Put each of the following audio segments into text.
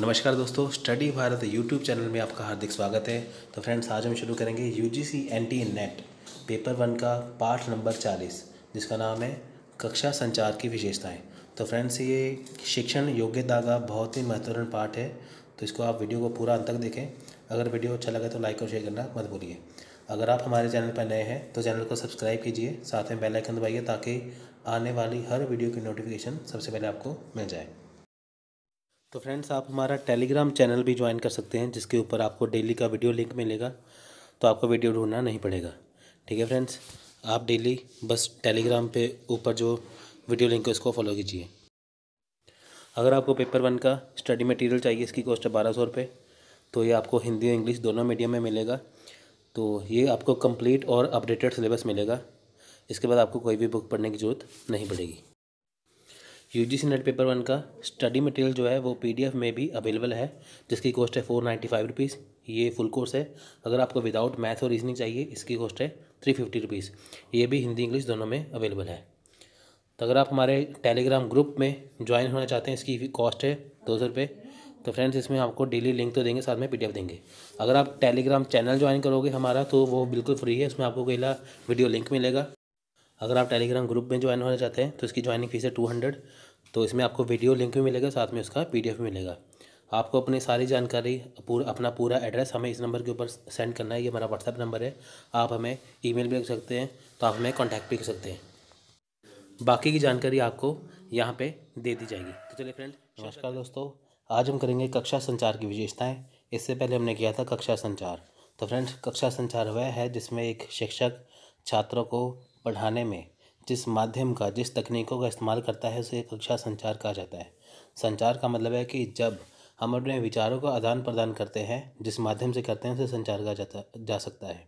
नमस्कार दोस्तों study Bharat YouTube channel में आपका हार्दिक स्वागत है तो फ्रेंड्स आज हम शुरू करेंगे U G C N T NET paper one का पाठ नंबर चालीस जिसका नाम है कक्षा संचार की विशेषताएं तो फ्रेंड्स ये शिक्षण योग्यता का बहुत ही महत्वपूर्ण पाठ है तो इसको आप वीडियो को पूरा अंत तक देखें अगर वीडियो अच्छा लगे तो लाइक और शेयर करना मत भूलिए अगर आप हमारे चैनल पर नए हैं तो चैनल को सब्सक्राइब कीजिए साथ में बेल आइकन दबाइए ताकि आने वाली हर वीडियो की नोटिफिकेशन सबसे पहले आपको मिल जाए तो फ्रेंड्स आप हमारा टेलीग्राम चैनल भी ज्वाइन कर सकते हैं जिसके ऊपर आपको डेली का वीडियो लिंक मिलेगा तो आपको वीडियो ढूंढना नहीं पड़ेगा ठीक है फ्रेंड्स आप डेली बस टेलीग्राम पे ऊपर जो वीडियो लिंक है उसको फॉलो कीजिए अगर आपको पेपर वन का स्टडी मटेरियल चाहिए इसकी कॉस्ट है बारह सौ रुपये तो ये आपको हिंदी और इंग्लिश दोनों मीडियम में मिलेगा तो ये आपको कंप्लीट और अपडेटेड सिलेबस मिलेगा इसके बाद आपको कोई भी बुक पढ़ने की ज़रूरत नहीं पड़ेगी U G C NET paper one का स्टडी मटेरियल जो है वो पी डी एफ में भी अवेलेबल है जिसकी कॉस्ट है फोर नाइन्टी फाइव रुपीज़ ये फुल कोर्स है अगर आपको विदाउट मैथ और रीजनिंग चाहिए इसकी कॉस्ट है थ्री फिफ्टी रुपीज़ ये भी हिंदी इंग्लिश दोनों में अवेलेबल है तो अगर आप हमारे टेलीग्राम ग्रुप में ज्वाइन होना चाहते हैं इसकी कॉस्ट है दो सौ रुपये तो फ्रेंड्स इसमें आपको डेली लिंक तो देंगे साथ में पीडीएफ देंगे अगर आप टेलीग्राम चैनल ज्वाइन करोगे हमारा तो वो बिल्कुल फ्री है उसमें आपको अकेला वीडियो लिंक मिलेगा अगर आप टेलीग्राम ग्रुप में ज्वाइन होना चाहते हैं तो इसकी ज्वाइनिंग फीस है टू हंड्रेड तो इसमें आपको वीडियो लिंक भी मिलेगा साथ में उसका पी भी मिलेगा आपको अपनी सारी जानकारी पूरा अपना पूरा एड्रेस हमें इस नंबर के ऊपर सेंड करना है ये हमारा व्हाट्सएप नंबर है आप हमें ई भी कर सकते हैं तो आप हमें कॉन्टैक्ट भी कर सकते हैं बाकी की जानकारी आपको यहाँ पर दे दी जाएगी तो चलिए फ्रेंड नमस्कार दोस्तों आज हम करेंगे कक्षा संचार की विशेषताएँ इससे पहले हमने किया था कक्षा संचार तो फ्रेंड्स कक्षा संचार वह है जिसमें एक शिक्षक छात्रों को पढ़ाने में जिस माध्यम का जिस तकनीकों का इस्तेमाल करता है उसे कक्षा अच्छा संचार कहा जाता है संचार का मतलब है कि जब हम अपने विचारों का आदान प्रदान करते हैं जिस माध्यम से करते हैं उसे संचार कहा जाता जा सकता है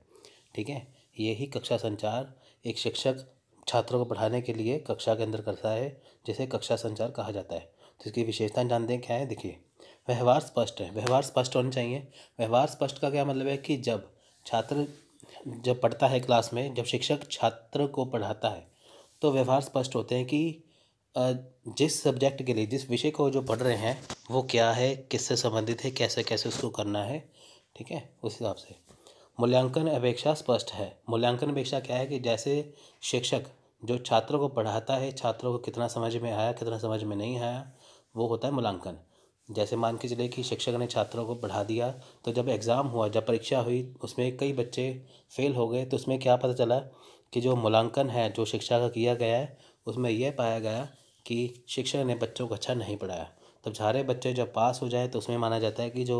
ठीक है यही कक्षा संचार एक शिक्षक छात्रों को पढ़ाने के लिए कक्षा के अंदर करता है जिसे कक्षा संचार कहा जाता है तो इसकी विशेषता जानते हैं क्या है देखिए व्यवहार स्पष्ट है व्यवहार स्पष्ट होना चाहिए व्यवहार स्पष्ट का क्या मतलब है कि जब छात्र जब पढ़ता है क्लास में जब शिक्षक छात्र को पढ़ाता है तो व्यवहार स्पष्ट होते हैं कि जिस सब्जेक्ट के लिए जिस विषय को जो पढ़ रहे हैं वो क्या है किससे संबंधित है कैसे कैसे उसको करना है ठीक है उस हिसाब से मूल्यांकन अपेक्षा स्पष्ट है मूल्यांकन अपेक्षा क्या है कि जैसे शिक्षक जो छात्रों को पढ़ाता है छात्रों को कितना समझ में आया कितना समझ में नहीं आया वो होता है मूल्यांकन जैसे मान के चले कि शिक्षक ने छात्रों को पढ़ा दिया तो जब एग्ज़ाम हुआ जब परीक्षा हुई उसमें कई बच्चे फेल हो गए तो उसमें क्या पता चला कि जो मूल्यांकन है जो शिक्षा का किया गया है उसमें यह पाया गया कि शिक्षक ने बच्चों को अच्छा नहीं पढ़ाया तब सारे बच्चे जब पास हो जाए तो उसमें माना जाता है कि जो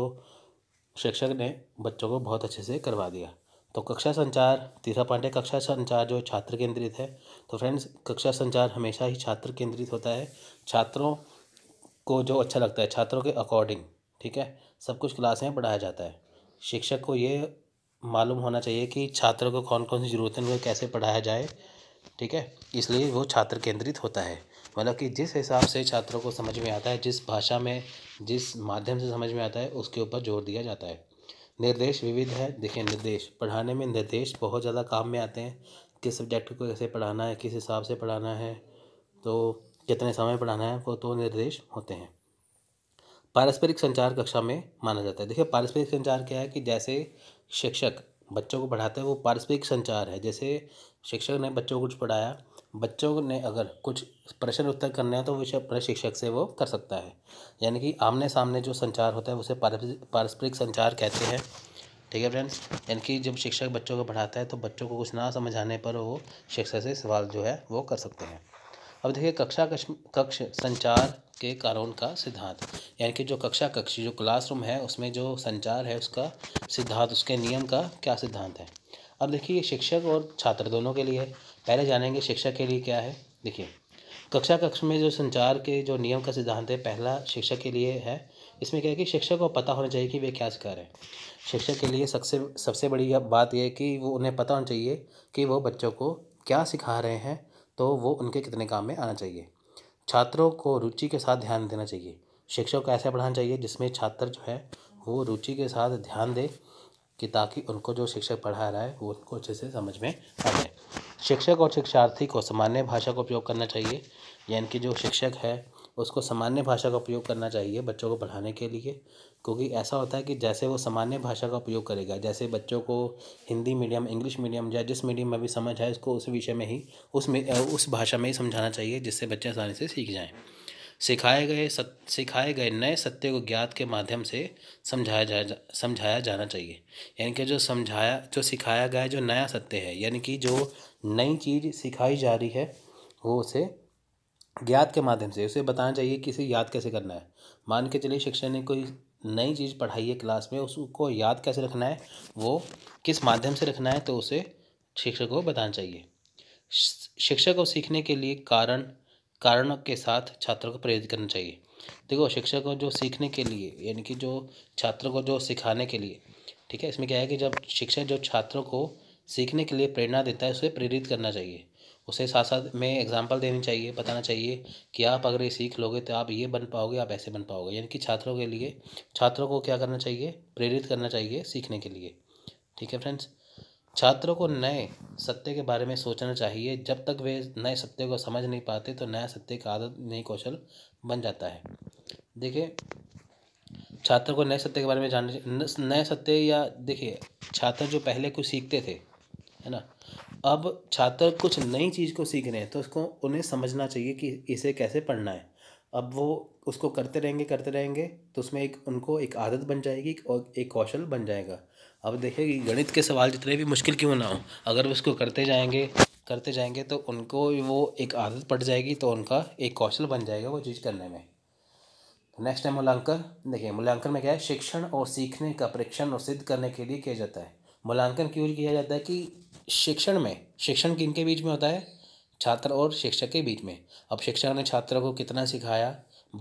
शिक्षक ने बच्चों को बहुत अच्छे से करवा दिया तो कक्षा संचार तीसरा पॉइंट है कक्षा संचार जो छात्र केंद्रित है तो फ्रेंड्स कक्षा संचार हमेशा ही छात्र केंद्रित होता है छात्रों को जो अच्छा लगता है छात्रों के अकॉर्डिंग ठीक है सब कुछ क्लास में पढ़ाया जाता है शिक्षक को ये मालूम होना चाहिए कि छात्र को कौन कौन सी ज़रूरतें उनको कैसे पढ़ाया जाए ठीक है इसलिए वो छात्र केंद्रित होता है मतलब कि जिस हिसाब से छात्रों को समझ में आता है जिस भाषा में जिस माध्यम से समझ में आता है उसके ऊपर जोर दिया जाता है निर्देश विविध है देखिए निर्देश पढ़ाने में निर्देश बहुत ज़्यादा काम में आते हैं किस सब्जेक्ट को कैसे पढ़ाना है किस हिसाब से पढ़ाना है तो कितने समय पढ़ाना है वो तो निर्देश होते हैं पारस्परिक संचार कक्षा में माना जाता है देखिए पारस्परिक संचार क्या है कि जैसे शिक्षक बच्चों को पढ़ाते हैं वो पारस्परिक संचार है जैसे शिक्षक ने बच्चों को कुछ पढ़ाया बच्चों ने अगर कुछ प्रश्न उत्तर करने हैं तो वो अपने शिक्षक से वो कर सकता है यानी कि आमने सामने जो संचार होता है उसे पारस्परिक संचार कहते हैं ठीक है फ्रेंड्स यानी कि जब शिक्षक बच्चों को पढ़ाता है तो बच्चों को कुछ ना समझाने पर वो शिक्षक से सवाल जो है वो कर सकते हैं अब देखिए कक्षा कक्ष कक्ष संचार के कानून का सिद्धांत यानी कि जो कक्षा कक्ष जो क्लासरूम है उसमें जो संचार है उसका सिद्धांत उसके नियम का क्या सिद्धांत है अब देखिए शिक्षक और छात्र दोनों के लिए पहले जानेंगे शिक्षक के लिए क्या है देखिए कक्षा कक्ष में जो संचार के जो नियम का सिद्धांत है पहला शिक्षक के लिए है इसमें क्या है कि शिक्षक को पता होना चाहिए कि वे क्या सिखा रहे हैं शिक्षक के लिए सबसे सबसे बड़ी बात यह है कि वो उन्हें पता होना चाहिए कि वो बच्चों को क्या सिखा रहे हैं तो वो उनके कितने काम में आना चाहिए छात्रों को रुचि के साथ ध्यान देना चाहिए शिक्षक को ऐसा पढ़ाना चाहिए जिसमें छात्र जो है वो रुचि के साथ ध्यान दे कि ताकि उनको जो शिक्षक पढ़ा रहा है वो उनको अच्छे से समझ में आ जाए शिक्षक और शिक्षार्थी को सामान्य भाषा का उपयोग करना चाहिए यानी कि जो शिक्षक है उसको सामान्य भाषा का उपयोग करना चाहिए बच्चों को पढ़ाने के लिए क्योंकि ऐसा होता है कि जैसे वो सामान्य भाषा का उपयोग करेगा जैसे बच्चों को हिंदी मीडियम इंग्लिश मीडियम या जिस मीडियम में भी समझ आए उसको उस विषय में ही उस में उस भाषा में ही समझाना चाहिए जिससे बच्चे आसानी से सीख जाएँ सिखाए गए सत सिखाए गए नए सत्य को ज्ञात के माध्यम से समझाया जाए जा, समझाया जाना चाहिए यानी कि जो समझाया जो सिखाया गया जो नया सत्य है यानी कि जो नई चीज़ सिखाई जा रही है वो उसे ज्ञात के माध्यम से उसे बताना चाहिए कि इसे याद कैसे करना है मान के चलिए शिक्षक ने कोई नई चीज़ पढ़ाई है क्लास में उसको याद कैसे रखना है वो किस माध्यम से रखना है तो उसे शिक्षक को बताना चाहिए शिक्षक को सीखने के लिए कारण कारण के साथ छात्रों को प्रेरित करना चाहिए देखो शिक्षक को जो सीखने के लिए यानी कि जो छात्रों को जो सिखाने के लिए ठीक है इसमें क्या है कि जब शिक्षक जो छात्रों को सीखने के लिए प्रेरणा देता है उसे प्रेरित करना चाहिए उसे साथ साथ में एग्जाम्पल देनी चाहिए बताना चाहिए कि आप अगर ये सीख लोगे तो आप ये बन पाओगे आप ऐसे बन पाओगे यानी कि छात्रों के लिए छात्रों को क्या करना चाहिए प्रेरित करना चाहिए सीखने के लिए ठीक है फ्रेंड्स छात्रों को नए सत्य के बारे में सोचना चाहिए जब तक वे नए सत्य को समझ नहीं पाते तो नया सत्य का आदत नई कौशल बन जाता है देखिए छात्र को नए सत्य के बारे में जानना नए सत्य या देखिए छात्र जो पहले कुछ सीखते थे है ना अब छात्र कुछ नई चीज़ को सीख रहे हैं तो उसको उन्हें समझना चाहिए कि इसे कैसे पढ़ना है अब वो उसको करते रहेंगे करते रहेंगे तो उसमें एक उनको एक आदत बन जाएगी और एक कौशल बन जाएगा अब देखिए गणित के सवाल जितने भी मुश्किल क्यों ना हो अगर उसको करते जाएंगे करते जाएंगे तो उनको वो एक आदत पड़ जाएगी तो उनका एक कौशल बन जाएगा वो चीज़ करने में नेक्स्ट है मूल्यांकन देखिए मूल्यांकन में क्या है शिक्षण और सीखने का परीक्षण और सिद्ध करने के लिए किया जाता है मूल्यांकन क्यों किया जाता है कि शिक्षण में शिक्षण किन के बीच में होता है छात्र और शिक्षक के बीच में अब शिक्षक ने छात्रों को कितना सिखाया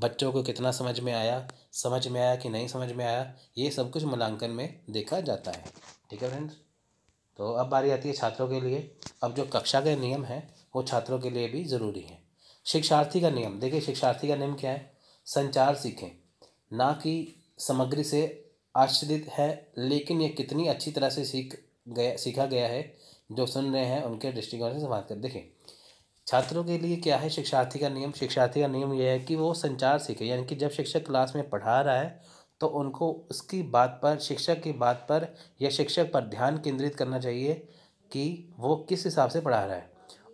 बच्चों को कितना समझ में आया समझ में आया कि नहीं समझ में आया ये सब कुछ मूल्यांकन में देखा जाता है ठीक है फ्रेंड्स तो अब बारी आती है छात्रों के लिए अब जो कक्षा के नियम हैं वो छात्रों के लिए भी ज़रूरी हैं शिक्षार्थी का नियम देखिए शिक्षार्थी का नियम क्या है संचार सीखें ना कि सामग्री से आश्रित है लेकिन ये कितनी अच्छी तरह से सीख गया सीखा गया है जो सुन रहे हैं उनके दृष्टिकोण से संवाद कर देखें छात्रों के लिए क्या है शिक्षार्थी का नियम शिक्षार्थी का नियम यह है कि वो संचार सीखे यानी कि जब शिक्षक क्लास में पढ़ा रहा है तो उनको उसकी बात पर शिक्षक की बात पर या शिक्षक पर ध्यान केंद्रित करना चाहिए कि वो किस हिसाब से पढ़ा रहा है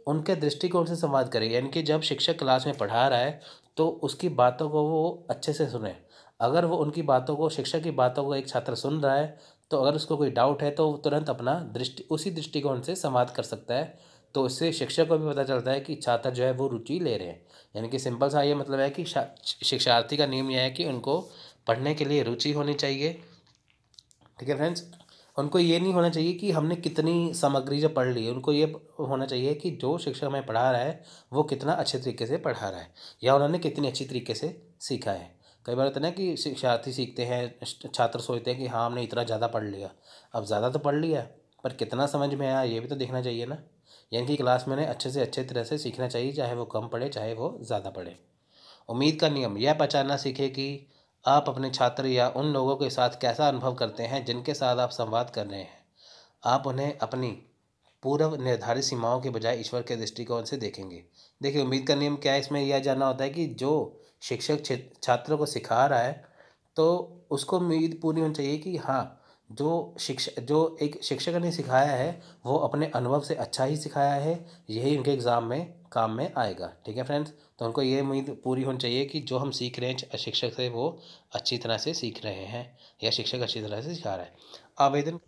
उनके दृष्टिकोण से संवाद करें यानी कि जब शिक्षक क्लास में पढ़ा रहा है तो उसकी बातों को वो अच्छे से सुने अगर वो उनकी बातों को शिक्षक की बातों को एक छात्र सुन रहा है तो अगर उसको कोई डाउट है तो तुरंत अपना दृष्टि उसी दृष्टिकोण से संवाद कर सकता है तो इससे शिक्षक को भी पता चलता है कि छात्र जो है वो रुचि ले रहे हैं यानी कि सिंपल सा ये मतलब है कि शिक्षार्थी का नियम यह है कि उनको पढ़ने के लिए रुचि होनी चाहिए ठीक है फ्रेंड्स उनको ये नहीं होना चाहिए कि हमने कितनी सामग्री जो पढ़ ली है उनको ये होना चाहिए कि जो शिक्षक हमें पढ़ा रहा है वो कितना अच्छे तरीके से पढ़ा रहा है या उन्होंने कितनी अच्छी तरीके से सीखा है कई बार होता है ना कि शिक्षार्थी सीखते हैं छात्र सोचते हैं कि हाँ हमने इतना ज़्यादा पढ़ लिया अब ज़्यादा तो पढ़ लिया पर कितना समझ में आया ये भी तो देखना चाहिए ना यानी कि क्लास में अच्छे से अच्छे तरह से सीखना चाहिए चाहे वो कम पढ़े चाहे वो ज़्यादा पढ़े उम्मीद का नियम यह पहचानना सीखे कि आप अपने छात्र या उन लोगों के साथ कैसा अनुभव करते हैं जिनके साथ आप संवाद कर रहे हैं आप उन्हें अपनी पूर्व निर्धारित सीमाओं के बजाय ईश्वर के दृष्टिकोण से देखेंगे देखिए उम्मीद का नियम क्या है इसमें यह जानना होता है कि जो शिक्षक छात्रों को सिखा रहा है तो उसको उम्मीद पूरी होनी चाहिए कि हाँ जो शिक्षक जो एक शिक्षक ने सिखाया है वो अपने अनुभव से अच्छा ही सिखाया है यही उनके एग्ज़ाम में काम में आएगा ठीक है फ्रेंड्स तो उनको ये उम्मीद पूरी होनी चाहिए कि जो हम सीख रहे हैं शिक्षक से वो अच्छी तरह से सीख रहे हैं या शिक्षक अच्छी तरह से सिखा रहा है आवेदन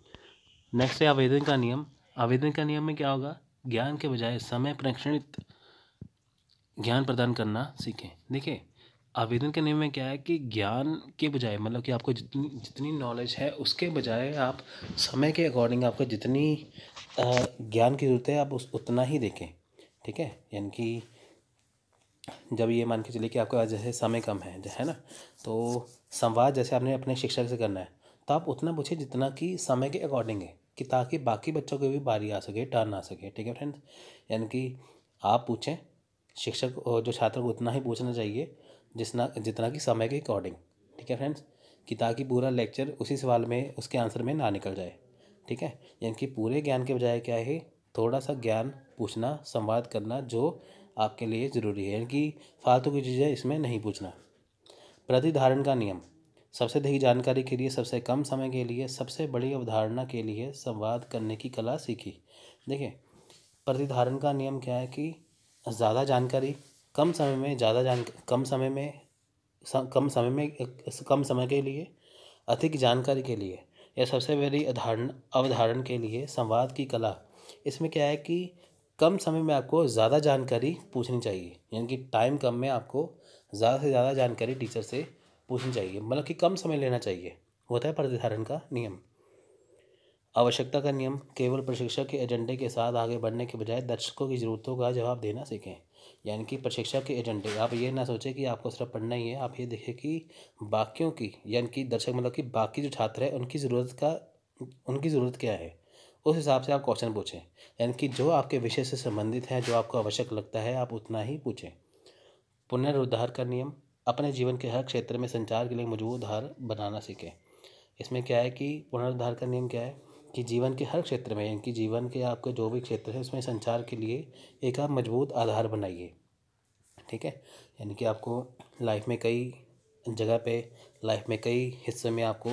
नेक्स्ट है आवेदन का नियम आवेदन का नियम में क्या होगा ज्ञान के बजाय समय प्रेक्षणित ज्ञान प्रदान करना सीखें देखिए आवेदन करने में क्या है कि ज्ञान के बजाय मतलब कि आपको जितनी जितनी नॉलेज है उसके बजाय आप समय के अकॉर्डिंग आपको जितनी ज्ञान की ज़रूरत है आप उस उतना ही देखें ठीक है यानी कि जब ये मान के चलिए कि आपके पास जैसे समय कम है है ना तो संवाद जैसे आपने अपने शिक्षक से करना है तो आप उतना पूछें जितना कि समय के अकॉर्डिंग है कि ताकि बाकी बच्चों की भी बारी आ सके टर्न आ सके ठीक है फ्रेंड्स यानी कि आप पूछें शिक्षक और जो छात्र को उतना ही पूछना चाहिए जितना जितना कि समय के अकॉर्डिंग ठीक है फ्रेंड्स कि ताकि पूरा लेक्चर उसी सवाल में उसके आंसर में ना निकल जाए ठीक है यानी कि पूरे ज्ञान के बजाय क्या है थोड़ा सा ज्ञान पूछना संवाद करना जो आपके लिए ज़रूरी है यानी कि फालतू की चीज़ें इसमें नहीं पूछना प्रतिधारण का नियम सबसे अधिक जानकारी के लिए सबसे कम समय के लिए सबसे बड़ी अवधारणा के लिए संवाद करने की कला सीखी देखिए प्रतिधारण का नियम क्या है कि ज़्यादा जानकारी कम समय में ज़्यादा जान कम समय में कम समय में कम समय के लिए अधिक जानकारी के लिए या सबसे बड़ी अधारण अवधारण के लिए संवाद की कला इसमें क्या है कि कम समय में आपको ज़्यादा जानकारी पूछनी चाहिए यानी कि टाइम कम में आपको ज़्यादा से ज़्यादा जानकारी टीचर से पूछनी चाहिए मतलब कि कम समय लेना चाहिए होता है प्रतिधारण का नियम आवश्यकता का नियम केवल प्रशिक्षक के एजेंडे के साथ आगे बढ़ने के बजाय दर्शकों की ज़रूरतों का जवाब देना सीखें यानी कि प्रशिक्षक के एजेंडे आप ये ना सोचें कि आपको सिर्फ पढ़ना ही है आप ये देखें कि बाकियों की यानी कि दर्शक मतलब कि बाकी जो छात्र हैं उनकी ज़रूरत का उनकी ज़रूरत क्या है उस हिसाब से आप क्वेश्चन पूछें यानी कि जो आपके विषय से संबंधित है जो आपको आवश्यक लगता है आप उतना ही पूछें पुनरुद्धार का नियम अपने जीवन के हर क्षेत्र में संचार के लिए मजबूत धार बनाना सीखें इसमें क्या है कि पुनरुद्धार का नियम क्या है कि जीवन के हर क्षेत्र में यानी कि जीवन के आपके जो भी क्षेत्र है उसमें संचार के लिए एक आप मजबूत आधार बनाइए ठीक है यानी कि आपको लाइफ में कई जगह पे लाइफ में कई हिस्से में आपको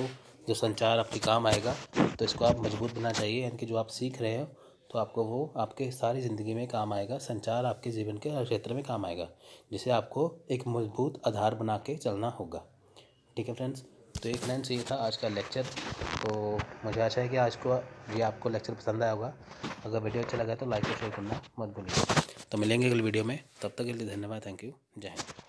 जो संचार आपके काम आएगा तो इसको आप मजबूत बना चाहिए यानी कि जो आप सीख रहे हो तो आपको वो आपके सारी ज़िंदगी में काम आएगा संचार आपके जीवन के हर क्षेत्र में काम आएगा जिसे आपको एक मजबूत आधार बना के चलना होगा ठीक है फ्रेंड्स तो ये फ्रेंड्स ये था आज का लेक्चर तो मुझे आशा है कि आज को ये आपको लेक्चर पसंद आया होगा अगर वीडियो अच्छा लगा तो लाइक और शेयर करना मत भूलिए तो मिलेंगे अगले वीडियो में तब तक के लिए धन्यवाद थैंक यू जय हिंद